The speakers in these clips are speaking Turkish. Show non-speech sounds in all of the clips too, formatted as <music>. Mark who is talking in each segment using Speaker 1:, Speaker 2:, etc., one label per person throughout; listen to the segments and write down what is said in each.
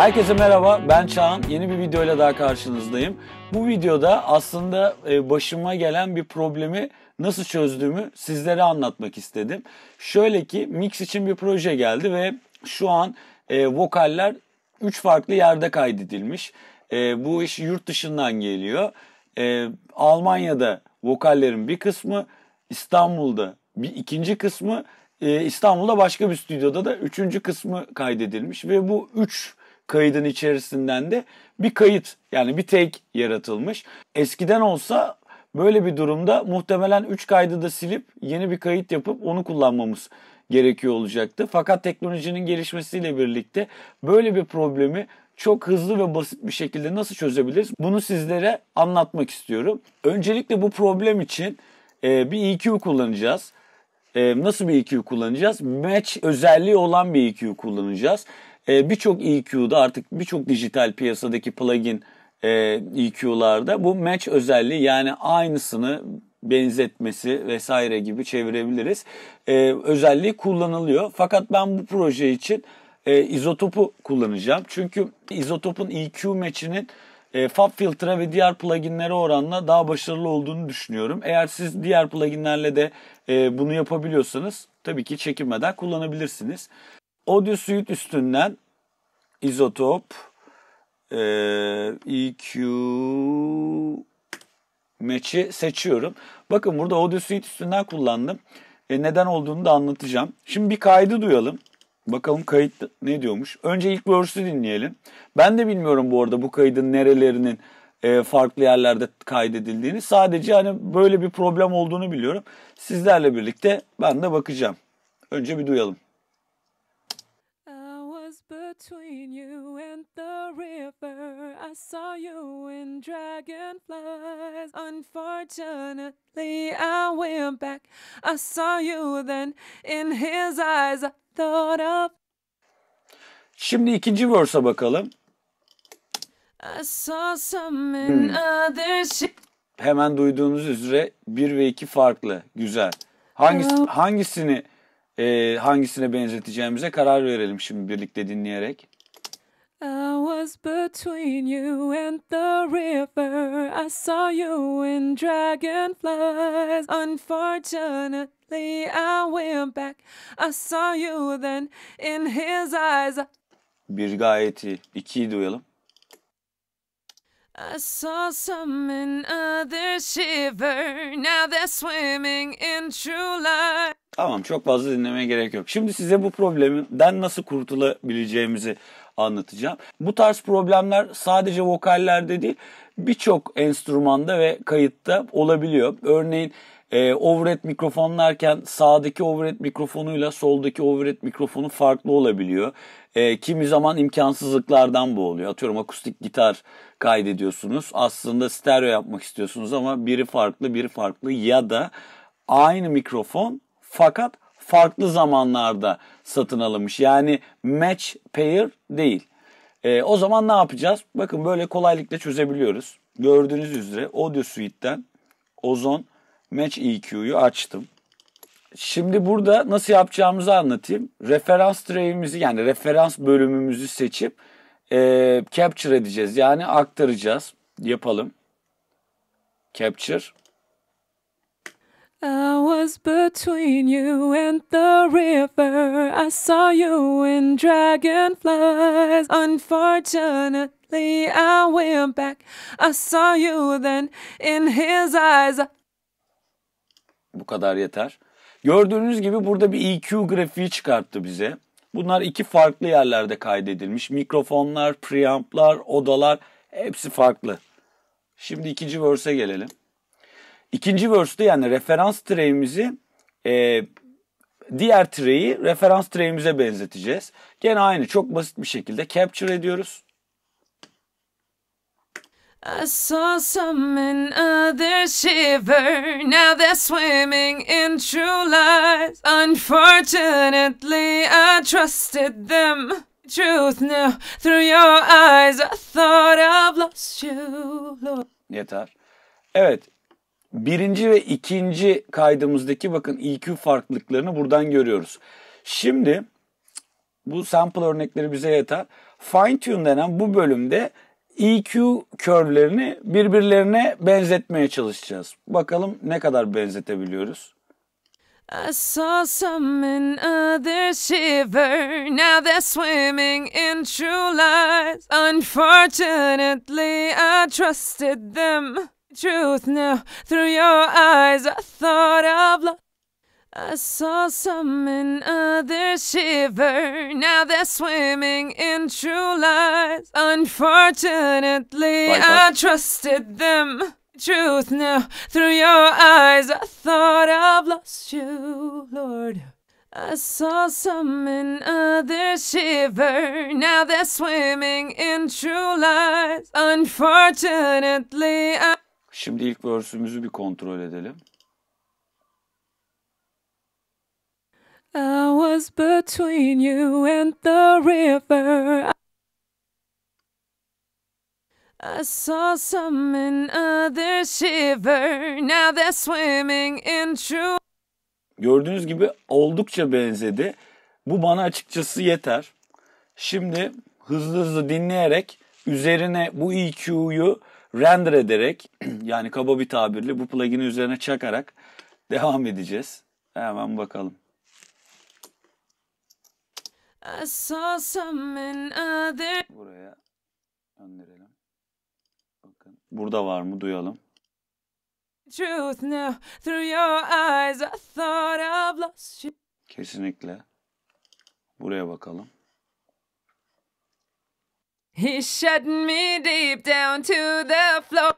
Speaker 1: Herkese merhaba, ben Çağan. Yeni bir videoyla daha karşınızdayım. Bu videoda aslında e, başıma gelen bir problemi nasıl çözdüğümü sizlere anlatmak istedim. Şöyle ki Mix için bir proje geldi ve şu an e, vokaller 3 farklı yerde kaydedilmiş. E, bu iş yurt dışından geliyor. Almanya'da vokallerin bir kısmı, İstanbul'da bir ikinci kısmı, İstanbul'da başka bir stüdyoda da üçüncü kısmı kaydedilmiş ve bu üç kaydın içerisinden de bir kayıt yani bir tek yaratılmış. Eskiden olsa böyle bir durumda muhtemelen 3 kaydı da silip yeni bir kayıt yapıp onu kullanmamız gerekiyor olacaktı. Fakat teknolojinin gelişmesiyle birlikte böyle bir problemi çok hızlı ve basit bir şekilde nasıl çözebiliriz? Bunu sizlere anlatmak istiyorum. Öncelikle bu problem için e, bir EQ kullanacağız. E, nasıl bir EQ kullanacağız? Match özelliği olan bir EQ kullanacağız. Ee, e, birçok EQ'da artık birçok dijital piyasadaki plugin e, EQ'larda bu match özelliği yani aynısını benzetmesi vesaire gibi çevirebiliriz. E, özelliği kullanılıyor. Fakat ben bu proje için e, izotopu kullanacağım. Çünkü izotopun EQ match'inin e, Fab Filtre ve diğer pluginlere oranla daha başarılı olduğunu düşünüyorum. Eğer siz diğer pluginlerle de e, bunu yapabiliyorsanız tabii ki çekinmeden kullanabilirsiniz. Audio Suite üstünden izotop e, EQ meçi seçiyorum. Bakın burada Audio Suite üstünden kullandım. E, neden olduğunu da anlatacağım. Şimdi bir kaydı duyalım. Bakalım kayıt ne diyormuş. Önce ilk verse'ü dinleyelim. Ben de bilmiyorum bu arada bu kaydın nerelerinin e, farklı yerlerde kaydedildiğini. Sadece hani böyle bir problem olduğunu biliyorum. Sizlerle birlikte ben de bakacağım. Önce bir duyalım
Speaker 2: between you and the river. I saw you in dragonflies. Unfortunately, I went back. I saw you then in his eyes. I thought of.
Speaker 1: Şimdi ikinci verse'a bakalım.
Speaker 2: I saw some in hmm. other
Speaker 1: Hemen duyduğunuz üzere 1 ve 2 farklı. Güzel. Hangisi, hangisini e, hangisine benzeteceğimize karar verelim şimdi birlikte dinleyerek.
Speaker 2: I was between you and the river. I saw you in dragonflies. Unfortunately, I went back. I saw you then in his eyes.
Speaker 1: Bir gayeti ikiyi duyalım. I
Speaker 2: saw some in others shiver, now they're swimming in true light.
Speaker 1: Tamam çok fazla dinlemeye gerek yok. Şimdi size bu problemden nasıl kurtulabileceğimizi anlatacağım. Bu tarz problemler sadece vokallerde değil birçok enstrümanda ve kayıtta olabiliyor. Örneğin e, overhead mikrofonlarken sağdaki overhead mikrofonuyla soldaki overhead mikrofonu farklı olabiliyor. E, kimi zaman imkansızlıklardan bu oluyor. Atıyorum akustik gitar kaydediyorsunuz. Aslında stereo yapmak istiyorsunuz ama biri farklı biri farklı ya da aynı mikrofon fakat farklı zamanlarda satın alınmış. Yani match pair değil. E, o zaman ne yapacağız? Bakın böyle kolaylıkla çözebiliyoruz. Gördüğünüz üzere Audio Suite'den Ozon Match EQ'yu açtım. Şimdi burada nasıl yapacağımızı anlatayım. Referans trade'imizi yani referans bölümümüzü seçip e, capture edeceğiz. Yani aktaracağız. Yapalım. Capture
Speaker 2: I was between you and the river. I saw you in dragonflies. Unfortunately, I went back. I saw you then in his eyes.
Speaker 1: Bu kadar yeter. Gördüğünüz gibi burada bir EQ grafiği çıkarttı bize. Bunlar iki farklı yerlerde kaydedilmiş. Mikrofonlar, preamplar, odalar hepsi farklı. Şimdi ikinci verse'e gelelim. İkinci verse'de yani referans treyimizi e, diğer treyi referans treyimize benzeteceğiz. Gene aynı çok basit bir şekilde capture ediyoruz.
Speaker 2: I saw some in other shiver. Now they're swimming in true lies. Unfortunately, I trusted them. Truth now through your eyes. I thought I've lost you.
Speaker 1: Yeter. Evet, birinci ve ikinci kaydımızdaki bakın EQ farklılıklarını buradan görüyoruz. Şimdi bu sample örnekleri bize yeter. Fine tune denen bu bölümde EQ curve'lerini birbirlerine benzetmeye çalışacağız. Bakalım ne kadar benzetebiliyoruz.
Speaker 2: I saw some in others shiver. Now they're swimming in true lies. Unfortunately, I trusted them. Truth now, through your eyes, I thought of love. I saw some in others shiver. Now they're swimming in true lies. Unfortunately, I trusted them. Truth now, through your eyes, I thought I've lost you, Lord. I saw some in others shiver. Now they're swimming in true lies. Unfortunately, I. Şimdi
Speaker 1: ilk verse'ümüzü bir kontrol edelim.
Speaker 2: I was between you and the river. I saw some in other shiver. Now they're swimming in true. Gördüğünüz gibi
Speaker 1: oldukça benzedi. Bu bana açıkçası yeter. Şimdi hızlı hızlı dinleyerek üzerine bu EQ'yu render ederek <clears throat> yani kaba bir tabirle bu plugin'i üzerine çakarak devam edeceğiz. Hemen bakalım. Buraya gönderelim. Bakın burada var mı duyalım.
Speaker 2: Truth now through your eyes I thought I've lost you.
Speaker 1: Kesinlikle. Buraya bakalım.
Speaker 2: He's shutting me deep down to the floor.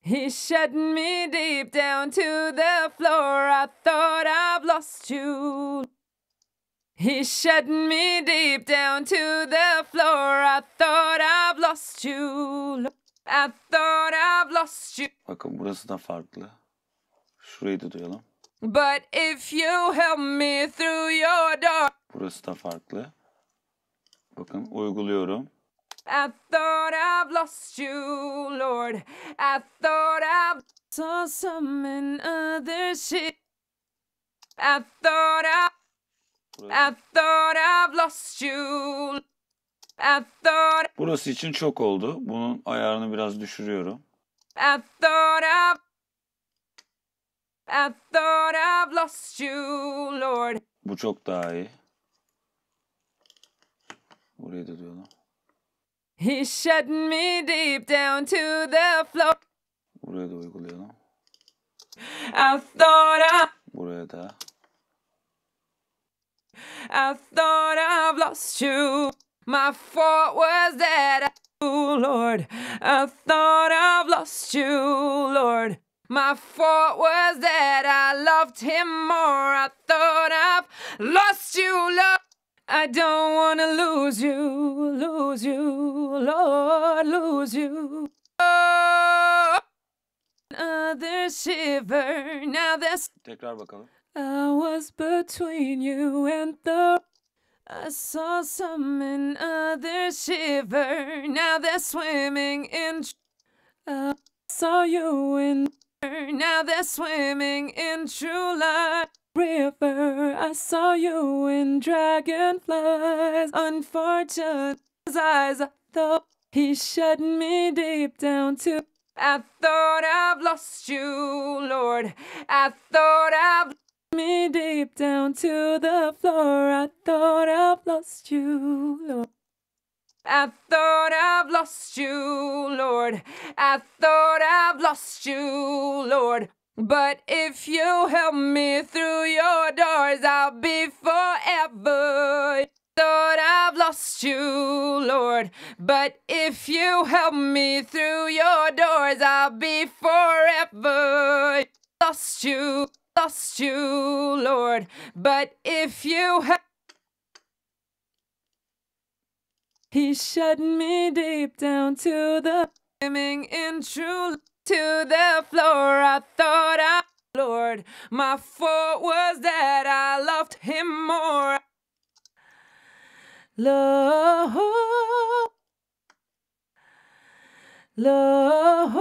Speaker 2: He's shutting me deep down to the floor. I thought I've lost you. He's shutting me deep down to the floor. I thought I've lost you. I thought I've lost you.
Speaker 1: Bakın burası da farklı. Şurayı da duyalım.
Speaker 2: But if you help me through your door.
Speaker 1: Burası da farklı. Bakın uyguluyorum.
Speaker 2: I thought I've lost you, Lord. I thought I saw some in other shit. I thought I, I thought I've lost you. I thought.
Speaker 1: Burası için çok oldu. Bunun ayarını biraz düşürüyorum.
Speaker 2: I thought I, I thought I've lost you, Lord.
Speaker 1: Bu çok daha iyi. Burayı da diyorum.
Speaker 2: He's shutting me deep down to the floor.
Speaker 1: Buraya da uygulayalım.
Speaker 2: I thought I...
Speaker 1: Buraya da.
Speaker 2: I thought I've lost you. My fault was that Oh Lord, I thought I've lost you, Lord. My fault was that I loved him more. I thought I've lost you, Lord. I don't want to lose you, lose you, Lord, lose you. Oh, another shiver, now that's... Tekrar I was between you and the... I saw some others shiver, now they're swimming in... I saw you in... Now they're swimming in true love river. I saw you in dragonflies. Unfortunate eyes, I thought he shut me deep down too. I thought I've lost you, Lord. I thought I've me deep down to the floor. I thought I've lost you, Lord. I thought I've lost you, Lord. I thought I've lost you, Lord. But if you help me through your doors, I'll be forever. Thought I've lost you, Lord. But if you help me through your doors, I'll be forever. Lost you, lost you, Lord. But if you help He shut me deep down to the swimming in true to the floor. I thought I, Lord, my fault was that I loved him more. Lord, Lord.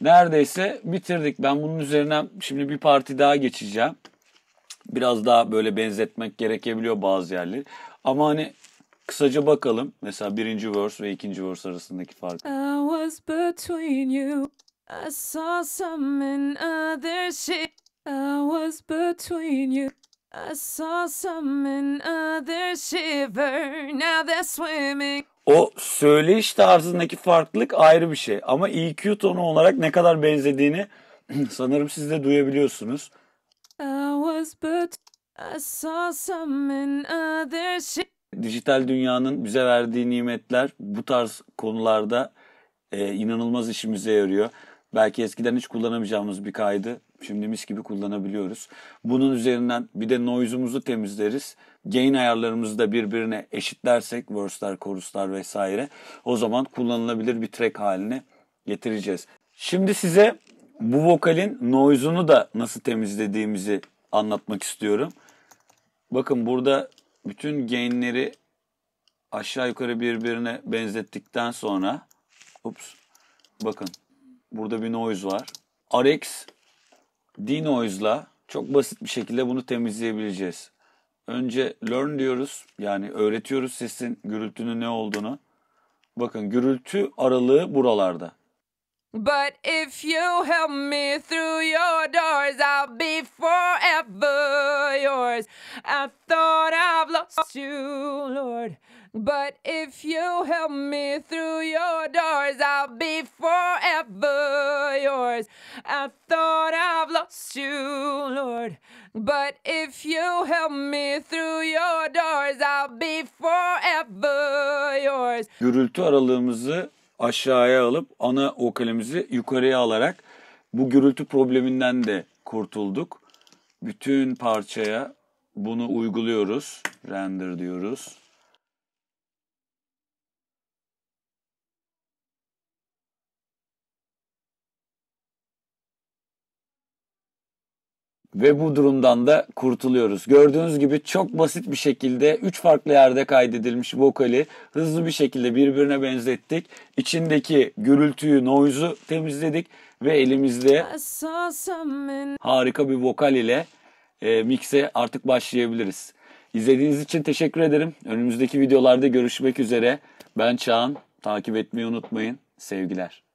Speaker 1: Neredeyse bitirdik. Ben bunun üzerine şimdi bir parti daha geçeceğim. Biraz daha böyle benzetmek gerekebiliyor bazı yerleri. Ama hani Kısaca bakalım. Mesela birinci verse ve ikinci verse arasındaki fark.
Speaker 2: I was between you. I saw some in other shit. I was between you. I saw some in other shiver. Now they're swimming.
Speaker 1: O söyleyiş tarzındaki farklılık ayrı bir şey. Ama EQ tonu olarak ne kadar benzediğini <clears throat> sanırım siz de duyabiliyorsunuz.
Speaker 2: I was but I saw some in other shit
Speaker 1: dijital dünyanın bize verdiği nimetler bu tarz konularda e, inanılmaz işimize yarıyor. Belki eskiden hiç kullanamayacağımız bir kaydı şimdi mis gibi kullanabiliyoruz. Bunun üzerinden bir de noise'umuzu temizleriz. Gain ayarlarımızı da birbirine eşitlersek verse'ler, chorus'lar vesaire o zaman kullanılabilir bir track haline getireceğiz. Şimdi size bu vokalin noise'unu da nasıl temizlediğimizi anlatmak istiyorum. Bakın burada bütün genleri aşağı yukarı birbirine benzettikten sonra ups, bakın burada bir noise var. Rex denoise'la çok basit bir şekilde bunu temizleyebileceğiz. Önce learn diyoruz. Yani öğretiyoruz sesin gürültünün ne olduğunu. Bakın gürültü aralığı buralarda.
Speaker 2: But if you help me through your doors, I'll be forever yours. I thought I've lost you, Lord. But if you help me through your doors, I'll be forever yours. I thought I've lost you, Lord. But if you help me through your doors, I'll be forever yours.
Speaker 1: Gürültü aralığımızı aşağıya alıp ana vokalimizi yukarıya alarak bu gürültü probleminden de kurtulduk. Bütün parçaya bunu uyguluyoruz. Render diyoruz. Ve bu durumdan da kurtuluyoruz. Gördüğünüz gibi çok basit bir şekilde 3 farklı yerde kaydedilmiş vokali hızlı bir şekilde birbirine benzettik. İçindeki gürültüyü, noise'u temizledik ve elimizde harika bir vokal ile e, mikse artık başlayabiliriz. İzlediğiniz için teşekkür ederim. Önümüzdeki videolarda görüşmek üzere. Ben Çağan. Takip etmeyi unutmayın. Sevgiler.